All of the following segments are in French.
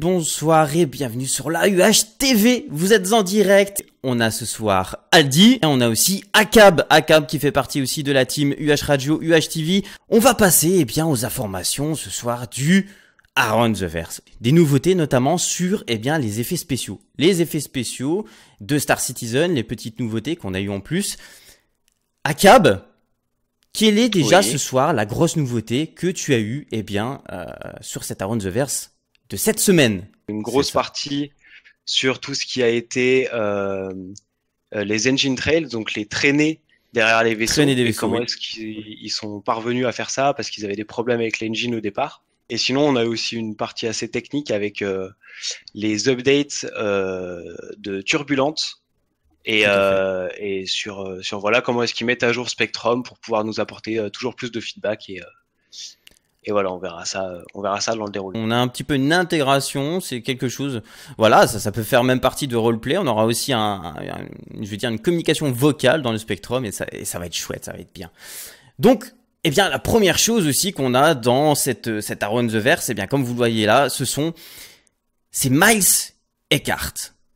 Bonsoir et bienvenue sur la UH TV. Vous êtes en direct. On a ce soir Aldi et on a aussi Akab, Akab qui fait partie aussi de la team UH Radio, UH TV. On va passer eh bien aux informations ce soir du Around the Verse. Des nouveautés notamment sur et eh bien, les effets spéciaux. Les effets spéciaux de Star Citizen, les petites nouveautés qu'on a eues en plus. Akab, quelle est déjà ce soir la grosse nouveauté que tu as eue eh bien, euh, sur cet Around the Verse de cette semaine. Une grosse partie sur tout ce qui a été euh, euh, les engine trails, donc les traînées derrière les vaisseaux. Des vaisseaux et comment est-ce qu'ils sont parvenus à faire ça parce qu'ils avaient des problèmes avec l'engine au départ. Et sinon, on a aussi une partie assez technique avec euh, les updates de Turbulent. et, sur, sur voilà comment est-ce qu'ils mettent à jour Spectrum pour pouvoir nous apporter toujours plus de feedback et, et voilà, on verra ça, euh, on verra ça dans le déroulé. On a un petit peu une intégration, c'est quelque chose. Voilà, ça, ça, peut faire même partie de roleplay. On aura aussi un, je veux dire une communication vocale dans le Spectrum et ça, et ça va être chouette, ça va être bien. Donc eh bien, la première chose aussi qu'on a dans cette, cette Aaron the Verse, eh bien, comme vous le voyez là, ce sont ces Miles Eckhart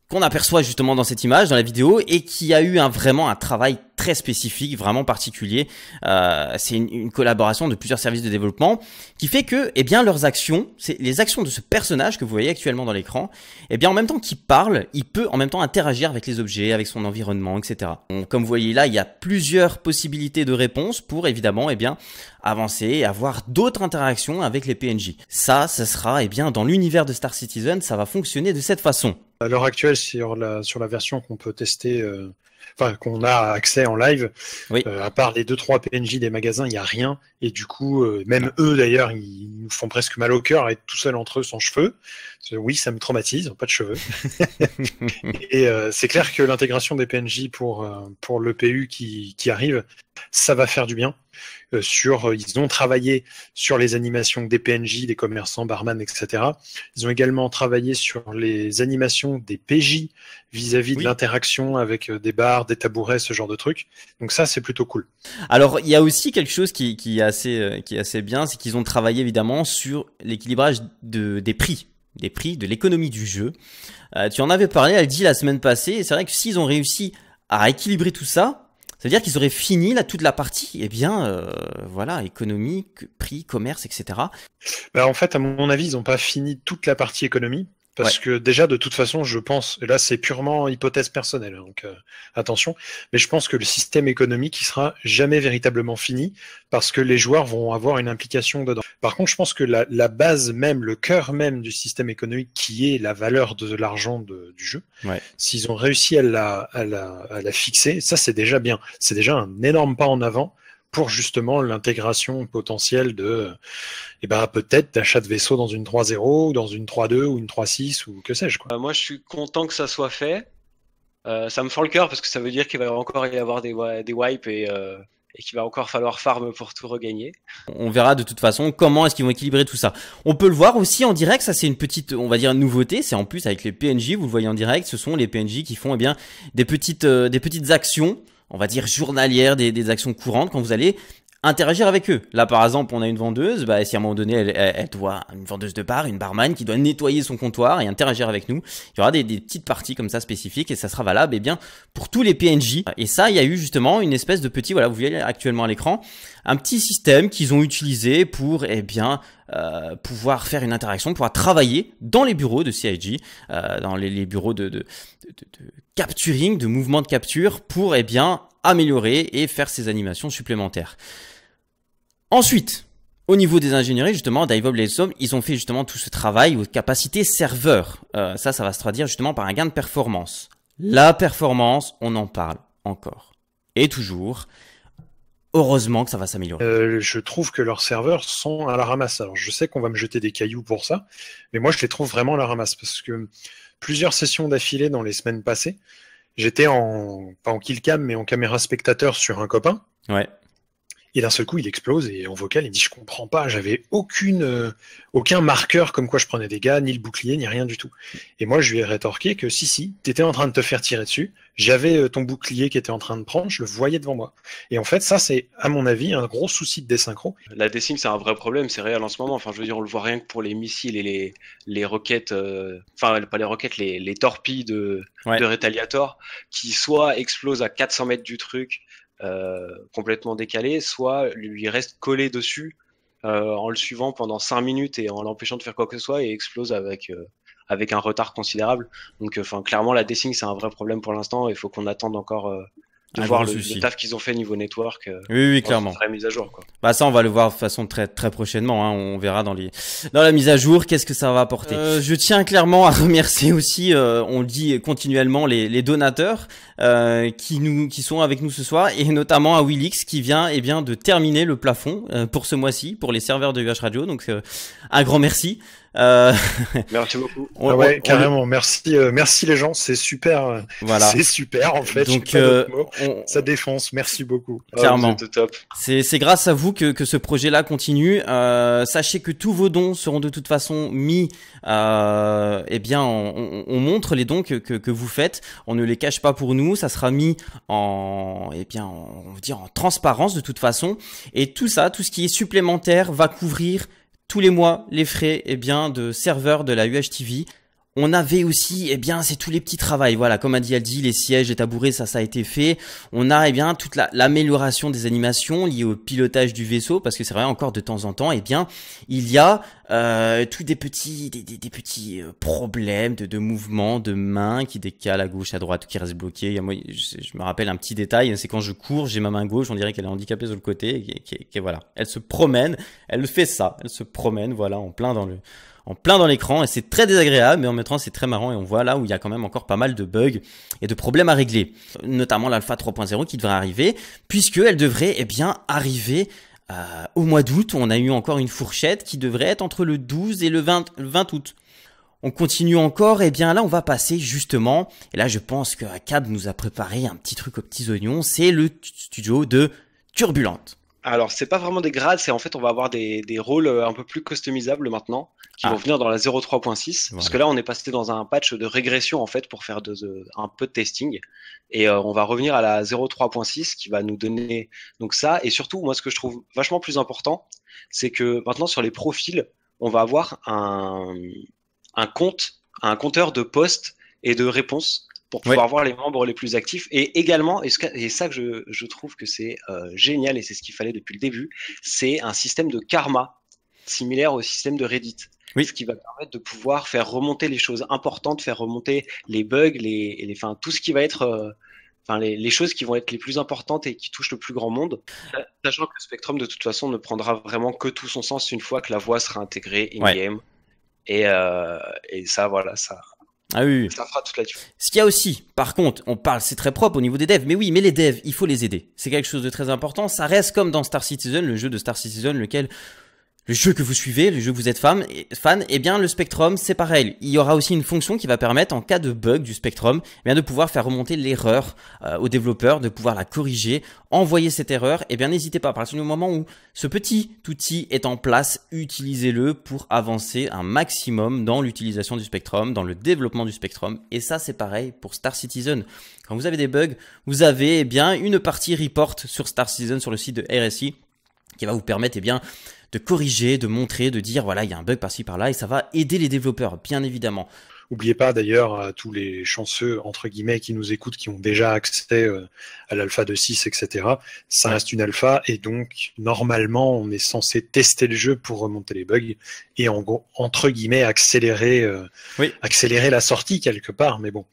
qu'on aperçoit justement dans cette image, dans la vidéo, et qui a eu un, vraiment un travail très spécifique, vraiment particulier. Euh, c'est une, une, collaboration de plusieurs services de développement qui fait que, eh bien, leurs actions, c'est les actions de ce personnage que vous voyez actuellement dans l'écran, eh bien, en même temps qu'il parle, il peut en même temps interagir avec les objets, avec son environnement, etc. comme vous voyez là, il y a plusieurs possibilités de réponse pour évidemment, eh bien, avancer et avoir d'autres interactions avec les PNJ. Ça, ça sera, eh bien, dans l'univers de Star Citizen, ça va fonctionner de cette façon. À l'heure actuelle, sur la, sur la version qu'on peut tester euh, enfin qu'on a accès en live. Euh, à part les deux trois PNJ des magasins, il n'y a rien. Et du coup, euh, même eux d'ailleurs, ils nous font presque mal au cœur à être tout seul entre eux sans cheveux. Euh, oui, ça me traumatise, pas de cheveux. et c'est clair que l'intégration des PNJ pour pour le PU qui qui arrive, ça va faire du bien. Euh, sur, euh, ils ont travaillé sur les animations des PNJ, des commerçants, barman, etc. Ils ont également travaillé sur les animations des PJ vis-à-vis de l'interaction avec euh, des bars, des tabourets, ce genre de trucs. Donc ça, c'est plutôt cool. Alors, il y a aussi quelque chose qui, qui est, assez, bien, c'est qu'ils ont travaillé évidemment sur l'équilibrage des prix des prix, de l'économie du jeu. tu en avais parlé, elle dit la semaine passée, c'est vrai que s'ils ont réussi à équilibrer tout ça, ça veut dire qu'ils auraient fini là toute la partie, eh bien, euh, voilà, économie, prix, commerce, etc. Bah, en fait, à mon avis, ils n'ont pas fini toute la partie économie parce que déjà, de toute façon, je pense, et là c'est purement hypothèse personnelle, hein, donc euh, attention, mais je pense que le système économique il sera jamais véritablement fini parce que les joueurs vont avoir une implication dedans. Par contre, je pense que la, base même, le cœur même du système économique qui est la valeur de l'argent du jeu, ouais. s'ils ont réussi à à, la, à la fixer, ça c'est déjà bien. C'est déjà un énorme pas en avant pour justement l'intégration potentielle de eh ben, peut-être d'achat de vaisseau dans une 3.0 ou dans une 3-2 ou une 3-6 ou que sais-je. Quoi. Euh, moi, je suis content que ça soit fait. Euh, ça me fend le cœur parce que ça veut dire qu'il va encore y avoir des, wipes euh, et, qu'il va encore falloir farm pour tout regagner. On verra de toute façon comment est-ce qu'ils vont équilibrer tout ça. On peut le voir aussi en direct, ça c'est une petite, on va dire, nouveauté, c'est en plus avec les PNJ, vous le voyez en direct, ce sont les PNJ qui font eh bien, des, petites, des petites actions on va dire journalière des, actions courantes quand vous allez interagir avec eux. Là, par exemple, on a une vendeuse, bah, si à un moment donné, elle, doit, une vendeuse de bar, une barman qui doit nettoyer son comptoir et interagir avec nous, il y aura des, petites parties comme ça spécifiques et ça sera valable, et eh bien, pour tous les PNJ. Et ça, il y a eu justement une espèce de petit, voilà, vous voyez actuellement à l'écran, un petit système qu'ils ont utilisé pour, et eh bien, euh, pouvoir faire une interaction, pouvoir travailler dans les bureaux de CIG, euh, dans les, bureaux de, de, de, de, capturing, de mouvement de capture, pour, et eh bien, améliorer et faire ces animations supplémentaires. Ensuite, au niveau des ingénieries, justement, Dive et hommes, ils ont fait justement tout ce travail aux capacités serveur. Euh, ça, ça va se traduire justement par un gain de performance. La performance, on en parle encore. Et toujours, heureusement que ça va s'améliorer. Euh, je trouve que leurs serveurs sont à la ramasse. Alors, je sais qu'on va me jeter des cailloux pour ça, mais moi, je les trouve vraiment à la ramasse parce que plusieurs sessions d'affilée dans les semaines passées, j'étais en, pas en killcam, mais en caméra spectateur sur un copain. Ouais. Et d'un seul coup, il explose et en vocal, il dit Je comprends pas, j'avais aucune, euh, aucun marqueur comme quoi je prenais des gars, ni le bouclier, ni rien du tout. Et moi, je lui ai rétorqué que si, si, t'étais en train de te faire tirer dessus, j'avais euh, ton bouclier qui était en train de prendre, je le voyais devant moi. Et en fait, ça, c'est, à mon avis, un gros souci de désynchro. La désigne, c'est un vrai problème, c'est réel en ce moment. Enfin, je veux dire, on le voit rien que pour les missiles et les, les roquettes, euh, enfin, pas les roquettes, les, les torpilles de, de Retaliator, qui soit explosent à 400 mètres du truc, euh, complètement décalé, soit lui reste collé dessus euh, en le suivant pendant 5 minutes et en l'empêchant de faire quoi que ce soit et explose avec euh, avec un retard considérable. Donc, enfin, clairement, la dessine, c'est un vrai problème pour l'instant. Il faut qu'on attende encore de voir le, taf qu'ils ont fait niveau network. Euh, oui, oui, clairement. La mise à jour, quoi. Bah ça, on va le voir de façon très très prochainement. Hein. On verra dans les dans la mise à jour qu'est-ce que ça va apporter. Euh, je tiens clairement à remercier aussi, euh, on le dit continuellement, les, les donateurs euh, qui nous qui sont avec nous ce soir et notamment à Willix qui vient et eh bien de terminer le plafond euh, pour ce mois-ci pour les serveurs de UH Radio. Donc un grand merci. Euh, merci beaucoup. Ah ouais, carrément. Merci, euh, merci les gens. C'est super. Voilà. C'est super en fait. Donc, euh, ça défonce. Merci beaucoup. Ah, Clairement. top. c'est grâce à vous que, que ce projet-là continue. sachez que tous vos dons seront de toute façon mis. eh bien, on, montre les dons que, que, vous faites. On ne les cache pas pour nous. Ça sera mis en, eh bien, on veut dire en transparence de toute façon. Et tout ça, tout ce qui est supplémentaire, va couvrir tous les mois les frais eh bien, de serveurs de la UHTV on avait aussi, eh bien, c'est tous les petits travaux. Voilà, comme a dit Aldi, les sièges, les tabourets, ça, ça a été fait. On a, eh bien, toute l'amélioration des animations liées au pilotage du vaisseau, parce que c'est vrai, encore de temps en temps, eh bien, il y a euh, tous des petits, des, petits euh, problèmes de, de mouvement, de main qui décale à gauche, à droite, qui reste bloqué. Moi, je, me rappelle un petit détail, hein, c'est quand je cours, j'ai ma main gauche, on dirait qu'elle est handicapée sur le côté, et, voilà, elle se promène, elle fait ça, elle se promène, voilà, en plein dans le en plein dans l'écran et c'est très désagréable mais en même temps c'est très marrant et on voit là où il y a quand même encore pas mal de bugs et de problèmes à régler, notamment l'alpha 3.0 qui devrait arriver puisque elle devrait eh bien arriver euh, au mois d'août, on a eu encore une fourchette qui devrait être entre le 12 et le 20, 20 août. On continue encore, et eh bien là on va passer justement, et là je pense que Acad nous a préparé un petit truc aux petits oignons, c'est le studio de Turbulente. Alors, c'est pas vraiment des grades, c'est en fait, on va avoir des, des rôles euh, un peu plus customisables maintenant, qui vont ah. venir dans la 0.3.6, parce que là, on est passé dans un patch de régression, en fait, pour faire de, un peu de testing. Et euh, on va revenir à la 0.3.6 qui va nous donner donc ça. Et surtout, moi, ce que je trouve vachement plus important, c'est que maintenant, sur les profils, on va avoir un, un compte, un compteur de postes et de réponses pour pouvoir voir les membres les plus actifs. Et également, et, ça que je, je trouve que c'est euh, génial, et c'est ce qu'il fallait depuis le début, c'est un système de karma similaire au système de Reddit. Oui. Ce qui va permettre de pouvoir faire remonter les choses importantes, faire remonter les bugs, les, les enfin, tout ce qui va être euh, enfin les, les, choses qui vont être les plus importantes et qui touchent le plus grand monde, sachant que le Spectrum de toute façon ne prendra vraiment que tout son sens une fois que la voix sera intégrée in-game. Et, euh, et, ça, voilà, ça, ah oui, Ce qu'il y a aussi, par contre, on parle, c'est très propre au niveau des devs, mais oui, mais les devs, il faut les aider. C'est quelque chose de très important. Ça reste comme dans Star Citizen, le jeu de Star Citizen, lequel le jeu que vous suivez, le jeu que vous êtes fan, eh bien le Spectrum, c'est pareil. Il y aura aussi une fonction qui va permettre, en cas de bug du Spectrum, eh bien, de pouvoir faire remonter l'erreur euh, au développeur, de pouvoir la corriger, envoyer cette erreur. Eh bien, n'hésitez pas, à partir du moment où ce petit outil est en place, utilisez-le pour avancer un maximum dans l'utilisation du Spectrum, dans le développement du Spectrum. Et ça, c'est pareil pour Star Citizen. Quand vous avez des bugs, vous avez eh bien une partie report sur Star Citizen sur le site de RSI qui va vous permettre eh bien, de corriger, de montrer, de dire voilà, il y a un bug par-ci par-là et ça va aider les développeurs, bien évidemment. Oubliez pas d'ailleurs à tous les chanceux entre guillemets qui nous écoutent, qui ont déjà accès euh, à l'alpha de 6, etc. Ça reste une alpha et donc normalement on est censé tester le jeu pour remonter les bugs et en gros entre guillemets accélérer, euh, oui. accélérer la sortie quelque part. Mais bon,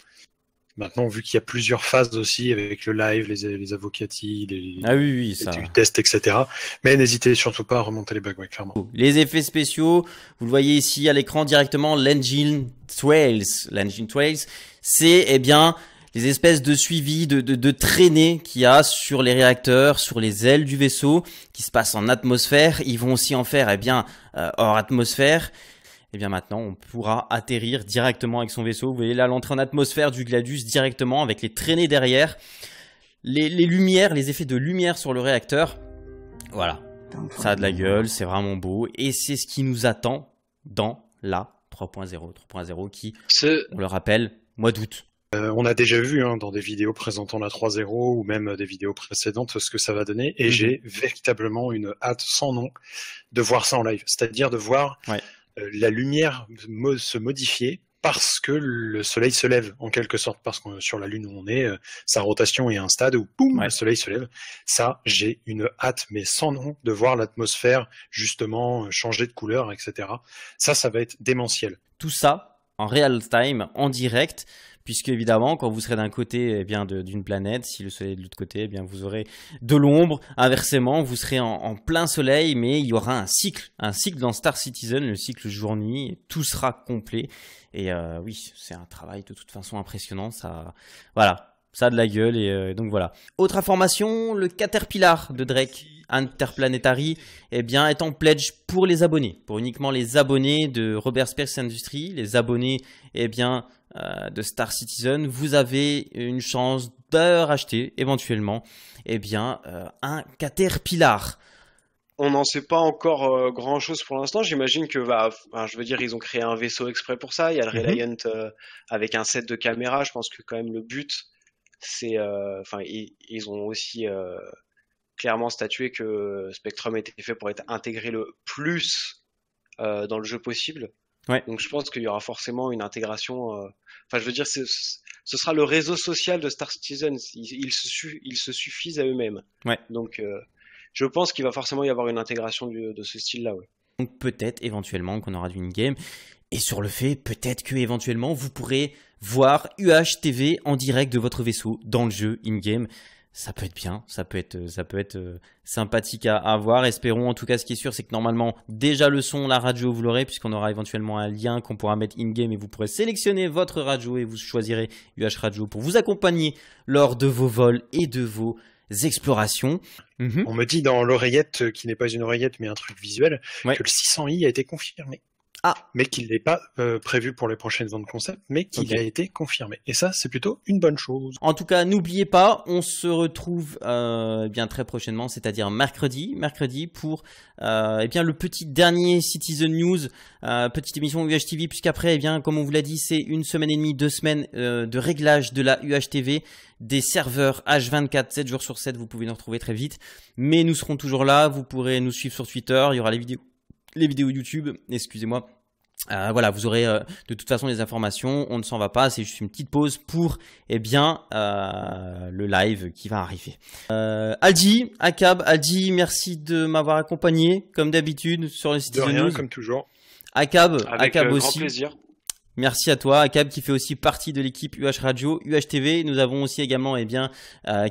Maintenant, vu qu'il y a plusieurs phases aussi avec le live, les, les avocati, les, ah tests, etc. Mais n'hésitez surtout pas à remonter les bugs, ouais, clairement. Les effets spéciaux, vous le voyez ici à l'écran directement, l'engine trails. L'engine trails, c'est eh bien les espèces de suivi, de, de, de traînées qu'il y a sur les réacteurs, sur les ailes du vaisseau, qui se passent en atmosphère. Ils vont aussi en faire eh bien euh, hors atmosphère et eh bien maintenant on pourra atterrir directement avec son vaisseau. Vous voyez là l'entrée en atmosphère du Gladius directement avec les traînées derrière, les, lumières, les effets de lumière sur le réacteur. Voilà, ça a de la gueule, c'est vraiment beau et c'est ce qui nous attend dans la 3.0. 3.0 qui, on le rappelle, mois d'août. Euh, on a déjà vu hein, dans des vidéos présentant la 3.0 ou même euh, des vidéos précédentes ce que ça va donner et mhm. j'ai véritablement une hâte sans nom de voir ça en live, c'est-à-dire de voir euh, la lumière se modifier parce que le soleil se lève en quelque sorte, parce que sur la Lune où on est, euh, sa rotation est à un stade où boum, le soleil se lève. Ça, j'ai une hâte, mais sans nom, de voir l'atmosphère justement euh, changer de couleur, etc. Ça, ça va être démentiel. Tout ça en real time, en direct, puisque évidemment, quand vous serez d'un côté eh d'une planète, si le soleil est de l'autre côté, eh bien vous aurez de l'ombre. Inversement, vous serez en, plein soleil, mais il y aura un cycle, un cycle dans Star Citizen, le cycle jour-nuit, tout sera complet. Et euh, oui, c'est un travail de toute façon impressionnant. Ça, voilà, ça a de la gueule et euh, donc voilà. Autre information, le Caterpillar de Drake. Interplanetary eh bien, est en pledge pour les abonnés, pour uniquement les abonnés de Robert Space Industries, les abonnés eh bien, euh, de Star Citizen. Vous avez une chance d'acheter éventuellement eh bien, euh, un Caterpillar on n'en sait pas encore euh, grand chose pour l'instant. J'imagine que, bah, je veux dire, ils ont créé un vaisseau exprès pour ça. Il y a le mhm. Reliant avec un set de caméras. Je pense que quand même le but, c'est, enfin, ils, ont aussi clairement statué que Spectrum était fait pour être intégré le plus euh, dans le jeu possible. Ouais. Donc je pense qu'il y aura forcément une intégration. Euh, enfin, je veux dire, ce sera le réseau social de Star Citizen. Ils, se, se, suffisent à eux-mêmes. Ouais. Donc euh, je pense qu'il va forcément y avoir une intégration de ce style-là. Donc peut-être éventuellement qu'on aura du in-game. Et sur le fait, peut-être que éventuellement vous pourrez voir UHTV en direct de votre vaisseau dans le jeu in-game ça peut être bien, ça peut être, ça peut être euh, sympathique à, avoir. Espérons en tout cas, ce qui est sûr, c'est que normalement, déjà le son, la radio, vous l'aurez, puisqu'on aura éventuellement un lien qu'on pourra mettre in-game et vous pourrez sélectionner votre radio et vous choisirez UH Radio pour vous accompagner lors de vos vols et de vos explorations. Mm-hmm. On me dit dans l'oreillette, euh, qui n'est pas une oreillette mais un truc visuel, que le 600i a été confirmé. Ah. Mais qu'il n'est pas euh, prévu pour les prochaines ventes de concept, mais qu'il a été confirmé. Et ça, c'est plutôt une bonne chose. En tout cas, n'oubliez pas, on se retrouve euh, eh bien très prochainement, c'est-à-dire mercredi, mercredi pour euh, eh bien le petit dernier Citizen News, euh, petite émission UHTV, puisqu'après, eh bien comme on vous l'a dit, c'est une semaine et demie, deux semaines de réglage de la UHTV, des serveurs H24, 7 jours sur 7. Vous pouvez nous retrouver très vite, mais nous serons toujours là. Vous pourrez nous suivre sur Twitter. Il y aura les vidéos les vidéos YouTube, excusez-moi. Euh, voilà, vous aurez euh, de toute façon les informations. On ne s'en va pas, c'est juste une petite pause pour eh bien euh, le live qui va arriver. Adi, Akab, Adi, merci de m'avoir accompagné comme d'habitude sur les site de rien, comme toujours. Akab, Akab aussi. Grand plaisir. Merci à toi, Akab, qui fait aussi partie de l'équipe UH Radio, UHTV. Nous avons aussi également, eh bien,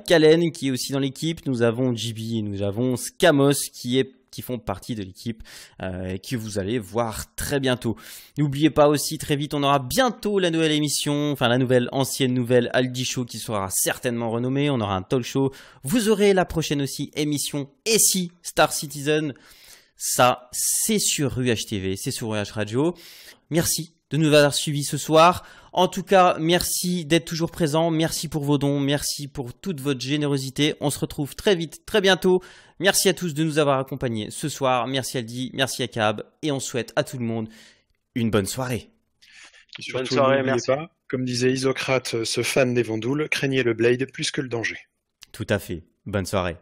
Kalen, qui est aussi dans l'équipe. Nous avons JB et nous avons Scamos, qui est qui font partie de l'équipe euh, et que vous allez voir très bientôt. N'oubliez pas aussi très vite, on aura bientôt la nouvelle émission, enfin la nouvelle ancienne nouvelle Aldi Show qui sera certainement renommée. On aura un talk show. Vous aurez la prochaine aussi émission Et si Star Citizen. Ça, c'est sur TV, c'est sur UH Radio. Merci de nous avoir suivis ce soir. En tout cas, merci d'être toujours présent. Merci pour vos dons. Merci pour toute votre générosité. On se retrouve très vite, très bientôt. Merci à tous de nous avoir accompagnés ce soir. Merci Aldi. Merci à Cab. Et on souhaite à tout le monde une bonne soirée. Et bonne soirée, merci. Pas, comme disait Isocrate, euh, ce fan des Vandoules, craignez le Blade plus que le danger. Tout à fait. Bonne soirée.